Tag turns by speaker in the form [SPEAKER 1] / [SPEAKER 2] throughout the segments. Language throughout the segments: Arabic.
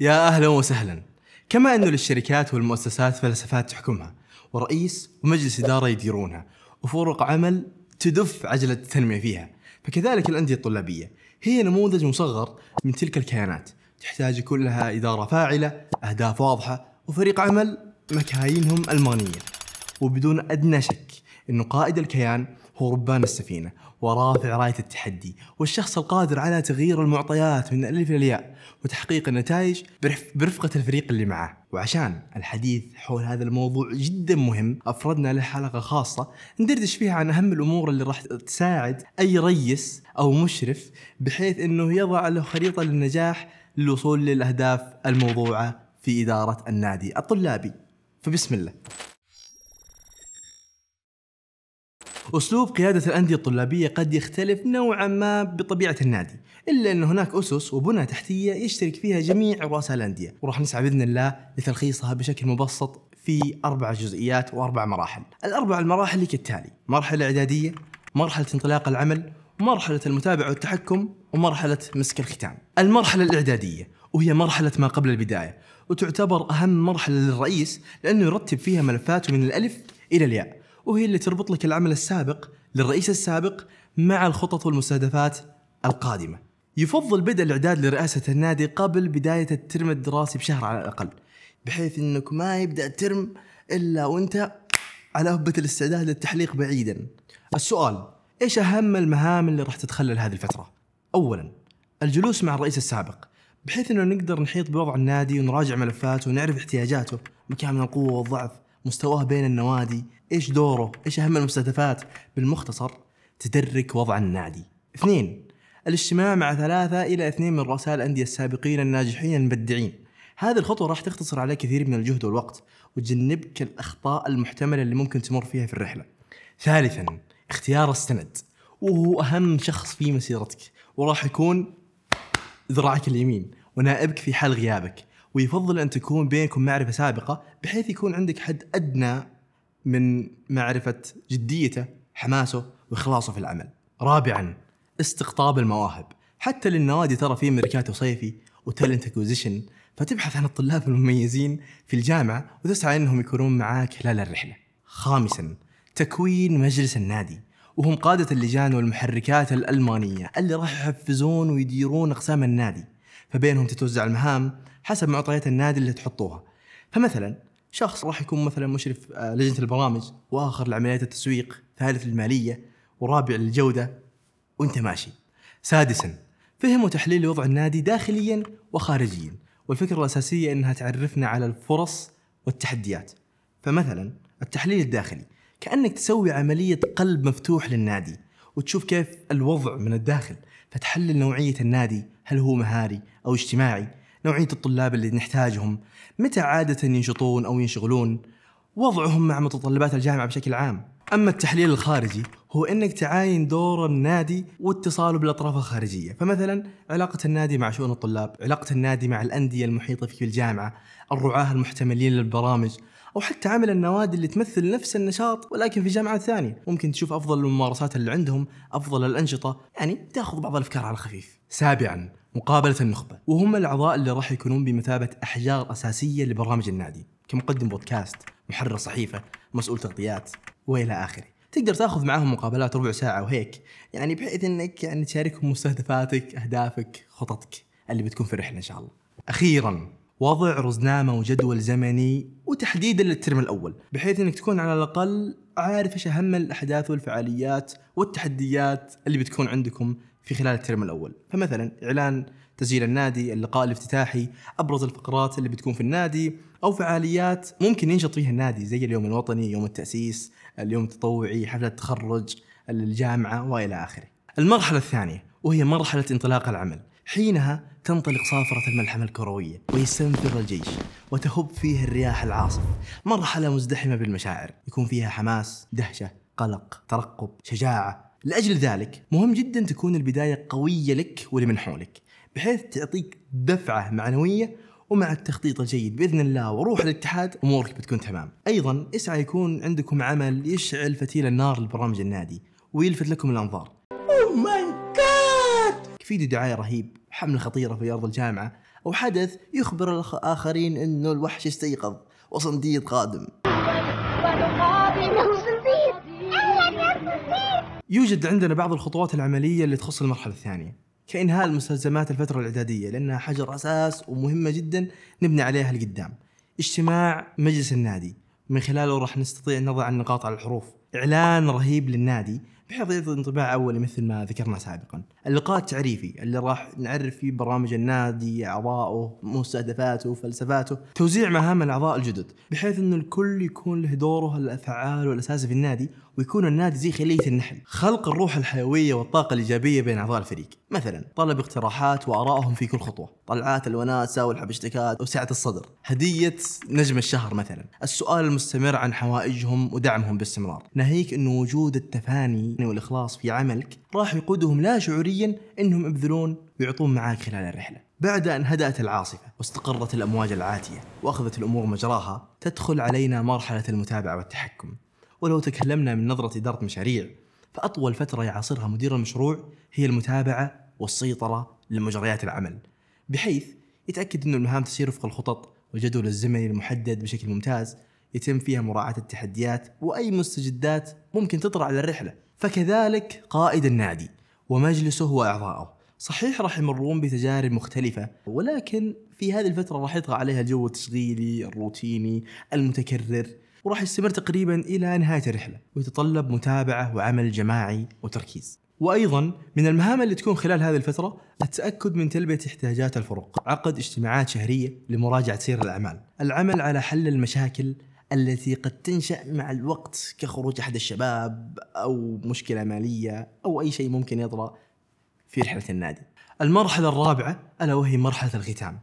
[SPEAKER 1] يا اهلا وسهلا كما انه للشركات والمؤسسات فلسفات تحكمها ورئيس ومجلس اداره يديرونها وفرق عمل تدف عجله التنميه فيها فكذلك الانديه الطلابيه هي نموذج مصغر من تلك الكيانات تحتاج كلها اداره فاعله اهداف واضحه وفريق عمل مكاينهم المانيه وبدون ادنى شك انه قائد الكيان هو ربان السفينة ورافع راية التحدي والشخص القادر على تغيير المعطيات من الألف إلى الياء وتحقيق النتائج برفقة الفريق اللي معاه وعشان الحديث حول هذا الموضوع جدا مهم أفردنا له حلقة خاصة ندردش فيها عن أهم الأمور اللي راح تساعد أي ريس أو مشرف بحيث أنه يضع له خريطة للنجاح للوصول للأهداف الموضوعة في إدارة النادي الطلابي فبسم الله أسلوب قيادة الأندية الطلابية قد يختلف نوعا ما بطبيعة النادي إلا أن هناك أسس وبنى تحتية يشترك فيها جميع رؤساء الأندية وراح نسعى بإذن الله لتلخيصها بشكل مبسط في أربع جزئيات وأربع مراحل الأربع المراحل كالتالي مرحلة إعدادية مرحلة انطلاق العمل مرحلة المتابعة والتحكم ومرحلة مسك الختام المرحلة الإعدادية وهي مرحلة ما قبل البداية وتعتبر أهم مرحلة للرئيس لأنه يرتب فيها ملفاته من الألف إلى الياء وهي اللي تربط لك العمل السابق للرئيس السابق مع الخطط والمستهدفات القادمة يفضل بدء الإعداد لرئاسة النادي قبل بداية الترم الدراسي بشهر على الأقل بحيث أنك ما يبدأ الترم إلا وأنت على هبة الاستعداد للتحليق بعيدا السؤال إيش أهم المهام اللي راح تتخلل هذه الفترة؟ أولا الجلوس مع الرئيس السابق بحيث أنه نقدر نحيط بوضع النادي ونراجع ملفاته ونعرف احتياجاته مكامن القوة والضعف مستواه بين النوادي ايش دوره ايش اهم المستهدفات بالمختصر تدرك وضع النادي اثنين الاجتماع مع ثلاثة إلى اثنين من رؤساء الأندية السابقين الناجحين المبدعين هذه الخطوة راح تختصر عليك كثير من الجهد والوقت وتجنبك الأخطاء المحتملة اللي ممكن تمر فيها في الرحلة ثالثا اختيار السند وهو أهم شخص في مسيرتك وراح يكون ذراعك اليمين ونائبك في حال غيابك ويفضل ان تكون بينكم معرفه سابقه بحيث يكون عندك حد ادنى من معرفه جديته، حماسه واخلاصه في العمل. رابعا استقطاب المواهب، حتى للنوادي ترى في ميركاتو صيفي وتالنت اكوزيشن فتبحث عن الطلاب المميزين في الجامعه وتسعى انهم يكونون معاك خلال الرحله. خامسا تكوين مجلس النادي وهم قادة اللجان والمحركات الألمانية اللي راح يحفزون ويديرون أقسام النادي فبينهم تتوزع المهام حسب معطيات النادي اللي تحطوها فمثلا شخص راح يكون مثلا مشرف آه، لجنه البرامج واخر لعمليات التسويق ثالث للماليه ورابع للجوده وانت ماشي سادسا فهم وتحليل وضع النادي داخليا وخارجيا والفكره الاساسيه انها تعرفنا على الفرص والتحديات فمثلا التحليل الداخلي كانك تسوي عمليه قلب مفتوح للنادي وتشوف كيف الوضع من الداخل فتحلل نوعيه النادي هل هو مهاري أو اجتماعي نوعية الطلاب اللي نحتاجهم متى عادة ينشطون أو ينشغلون وضعهم مع متطلبات الجامعة بشكل عام أما التحليل الخارجي هو أنك تعاين دور النادي واتصاله بالأطراف الخارجية فمثلا علاقة النادي مع شؤون الطلاب علاقة النادي مع الأندية المحيطة في الجامعة الرعاة المحتملين للبرامج او حتى عمل النوادي اللي تمثل نفس النشاط ولكن في جامعات ثانيه ممكن تشوف افضل الممارسات اللي عندهم افضل الانشطه يعني تاخذ بعض الافكار على الخفيف سابعا مقابلة النخبة وهم الأعضاء اللي راح يكونون بمثابة أحجار أساسية لبرامج النادي كمقدم بودكاست محرر صحيفة مسؤول تغطيات وإلى آخره تقدر تاخذ معاهم مقابلات ربع ساعة وهيك يعني بحيث انك يعني تشاركهم مستهدفاتك، اهدافك، خططك اللي بتكون في الرحلة ان شاء الله. اخيرا وضع رزنامة وجدول زمني وتحديدا للترم الاول بحيث انك تكون على الاقل عارف ايش اهم الاحداث والفعاليات والتحديات اللي بتكون عندكم في خلال الترم الاول، فمثلا اعلان تسجيل النادي، اللقاء الافتتاحي، ابرز الفقرات اللي بتكون في النادي، او فعاليات ممكن ينشط فيها النادي زي اليوم الوطني، يوم التاسيس، اليوم التطوعي، حفله التخرج، الجامعه والى اخره. المرحله الثانيه وهي مرحله انطلاق العمل، حينها تنطلق صافرة الملحمة الكروية ويستنفر الجيش وتهب فيه الرياح العاصف مرحلة مزدحمة بالمشاعر يكون فيها حماس دهشة قلق ترقب شجاعة لاجل ذلك مهم جدا تكون البدايه قويه لك ولمن حولك بحيث تعطيك دفعه معنويه ومع التخطيط الجيد باذن الله وروح الاتحاد امورك بتكون تمام. ايضا اسعى يكون عندكم عمل يشعل فتيل النار لبرامج النادي ويلفت لكم الانظار. اوه oh في دعايه رهيب، حمله خطيره في ارض الجامعه او حدث يخبر الاخرين انه الوحش استيقظ وصنديد قادم. يوجد عندنا بعض الخطوات العملية اللي تخص المرحلة الثانية كإنهاء المستلزمات الفترة الإعدادية لأنها حجر أساس ومهمة جدا نبني عليها لقدام اجتماع مجلس النادي من خلاله راح نستطيع نضع النقاط على الحروف إعلان رهيب للنادي بحيث يعطي انطباع اولي مثل ما ذكرنا سابقا. اللقاء التعريفي اللي راح نعرف فيه برامج النادي، اعضائه، مستهدفاته، فلسفاته، توزيع مهام الاعضاء الجدد، بحيث أن الكل يكون له دوره الفعال والاساسي في النادي، ويكون النادي زي خليه النحل خلق الروح الحيويه والطاقه الايجابيه بين اعضاء الفريق مثلا طلب اقتراحات وارائهم في كل خطوه طلعات الوناسه والحبشتكات وسعه الصدر هديه نجم الشهر مثلا السؤال المستمر عن حوائجهم ودعمهم باستمرار ناهيك انه وجود التفاني والاخلاص في عملك راح يقودهم لا شعوريا انهم يبذلون ويعطون معاك خلال الرحله بعد أن هدأت العاصفة واستقرت الأمواج العاتية وأخذت الأمور مجراها تدخل علينا مرحلة المتابعة والتحكم ولو تكلمنا من نظرة إدارة مشاريع فأطول فترة يعاصرها مدير المشروع هي المتابعة والسيطرة لمجريات العمل بحيث يتأكد أن المهام تسير وفق الخطط والجدول الزمني المحدد بشكل ممتاز يتم فيها مراعاة التحديات وأي مستجدات ممكن تطرأ على الرحلة فكذلك قائد النادي ومجلسه وأعضائه صحيح راح يمرون بتجارب مختلفة ولكن في هذه الفترة راح يطغى عليها الجو التشغيلي الروتيني المتكرر وراح يستمر تقريبا إلى نهاية الرحلة ويتطلب متابعة وعمل جماعي وتركيز وايضا من المهام اللي تكون خلال هذه الفتره التاكد من تلبيه احتياجات الفرق، عقد اجتماعات شهريه لمراجعه سير الاعمال، العمل على حل المشاكل التي قد تنشا مع الوقت كخروج احد الشباب او مشكله ماليه او اي شيء ممكن يطرا في رحله النادي. المرحله الرابعه الا وهي مرحله الختام.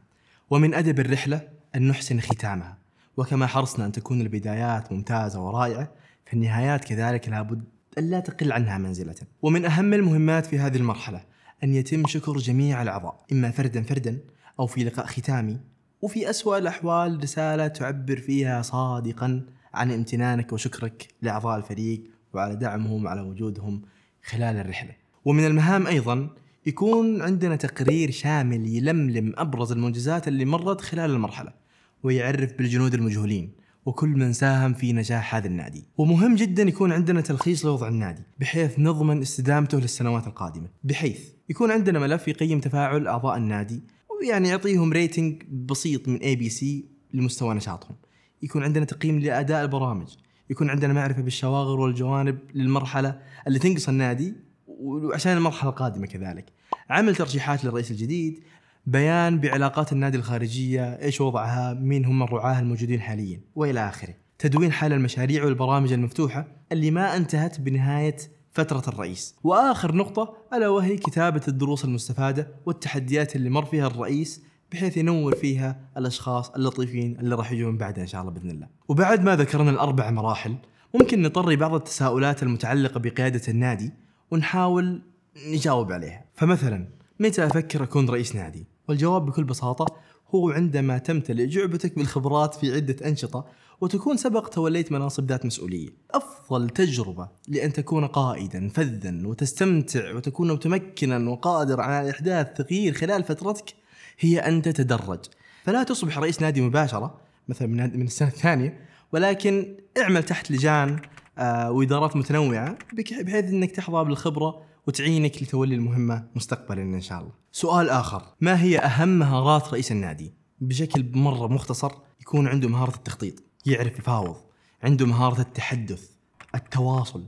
[SPEAKER 1] ومن ادب الرحله ان نحسن ختامها وكما حرصنا أن تكون البدايات ممتازة ورائعة فالنهايات كذلك لابد أن لا تقل عنها منزلة ومن أهم المهمات في هذه المرحلة أن يتم شكر جميع الأعضاء إما فردا فردا أو في لقاء ختامي وفي أسوأ الأحوال رسالة تعبر فيها صادقا عن امتنانك وشكرك لأعضاء الفريق وعلى دعمهم وعلى وجودهم خلال الرحلة ومن المهام أيضا يكون عندنا تقرير شامل يلملم أبرز المنجزات اللي مرت خلال المرحلة ويعرف بالجنود المجهولين وكل من ساهم في نجاح هذا النادي ومهم جدا يكون عندنا تلخيص لوضع النادي بحيث نضمن استدامته للسنوات القادمة بحيث يكون عندنا ملف يقيم تفاعل أعضاء النادي ويعني يعطيهم ريتنج بسيط من اي بي سي لمستوى نشاطهم يكون عندنا تقييم لأداء البرامج يكون عندنا معرفة بالشواغر والجوانب للمرحلة اللي تنقص النادي وعشان المرحلة القادمة كذلك عمل ترشيحات للرئيس الجديد بيان بعلاقات النادي الخارجية إيش وضعها مين هم الرعاة الموجودين حاليا وإلى آخره تدوين حال المشاريع والبرامج المفتوحة اللي ما انتهت بنهاية فترة الرئيس وآخر نقطة ألا وهي كتابة الدروس المستفادة والتحديات اللي مر فيها الرئيس بحيث ينور فيها الأشخاص اللطيفين اللي راح يجون بعده إن شاء الله بإذن الله وبعد ما ذكرنا الأربع مراحل ممكن نطري بعض التساؤلات المتعلقة بقيادة النادي ونحاول نجاوب عليها فمثلا متى أفكر أكون رئيس نادي؟ والجواب بكل بساطة هو عندما تمتلئ جعبتك بالخبرات في عدة أنشطة وتكون سبق توليت مناصب ذات مسؤولية أفضل تجربة لأن تكون قائدا فذا وتستمتع وتكون متمكنا وقادر على إحداث تغيير خلال فترتك هي أن تتدرج فلا تصبح رئيس نادي مباشرة مثلا من السنة الثانية ولكن اعمل تحت لجان آه، وإدارات متنوعة بحيث أنك تحظى بالخبرة وتعينك لتولي المهمة مستقبلا إن شاء الله سؤال آخر ما هي أهم مهارات رئيس النادي؟ بشكل مرة مختصر يكون عنده مهارة التخطيط يعرف يفاوض عنده مهارة التحدث التواصل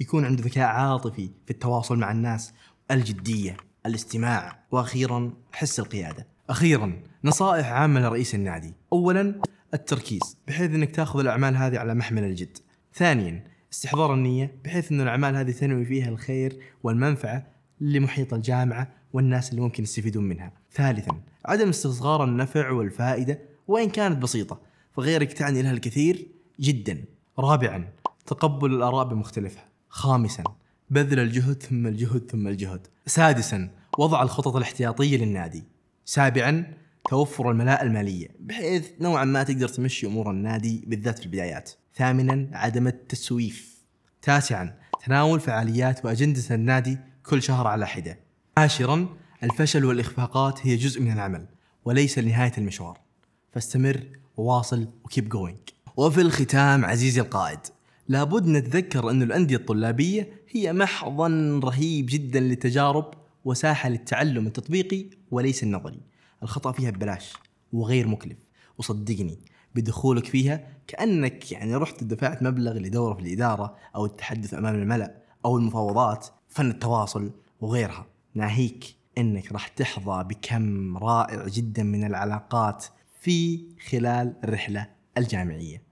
[SPEAKER 1] يكون عنده ذكاء عاطفي في التواصل مع الناس الجدية الاستماع وأخيرا حس القيادة أخيرا نصائح عامة لرئيس النادي أولا التركيز بحيث أنك تأخذ الأعمال هذه على محمل الجد ثانيا استحضار النية بحيث أن الأعمال هذه تنوي فيها الخير والمنفعة لمحيط الجامعة والناس اللي ممكن يستفيدون منها. ثالثا عدم استصغار النفع والفائدة وإن كانت بسيطة فغيرك تعني لها الكثير جدا. رابعا تقبل الآراء بمختلفها. خامسا بذل الجهد ثم الجهد ثم الجهد. سادسا وضع الخطط الاحتياطية للنادي. سابعا توفر الملاءة المالية بحيث نوعا ما تقدر تمشي أمور النادي بالذات في البدايات ثامنا عدم التسويف تاسعا تناول فعاليات وأجندة النادي كل شهر على حدة عاشرا الفشل والإخفاقات هي جزء من العمل وليس نهاية المشوار فاستمر وواصل وكيب جوينج وفي الختام عزيزي القائد لابد نتذكر أن الأندية الطلابية هي محضن رهيب جدا للتجارب وساحة للتعلم التطبيقي وليس النظري الخطأ فيها ببلاش وغير مكلف وصدقني بدخولك فيها كانك يعني رحت دفعت مبلغ لدوره في الاداره او التحدث امام الملا او المفاوضات فن التواصل وغيرها ناهيك انك راح تحظى بكم رائع جدا من العلاقات في خلال الرحله الجامعيه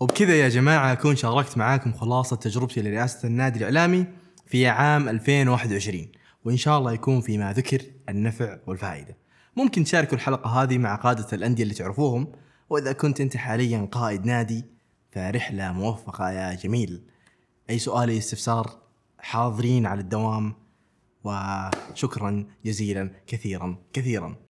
[SPEAKER 1] وبكذا يا جماعه اكون شاركت معاكم خلاصه تجربتي لرئاسه النادي الاعلامي في عام 2021 وان شاء الله يكون فيما ذكر النفع والفائده ممكن تشاركوا الحلقه هذه مع قاده الانديه اللي تعرفوهم وإذا كنت أنت حاليا قائد نادي فرحلة موفقة يا جميل أي سؤال أي استفسار حاضرين على الدوام وشكرا جزيلا كثيرا كثيرا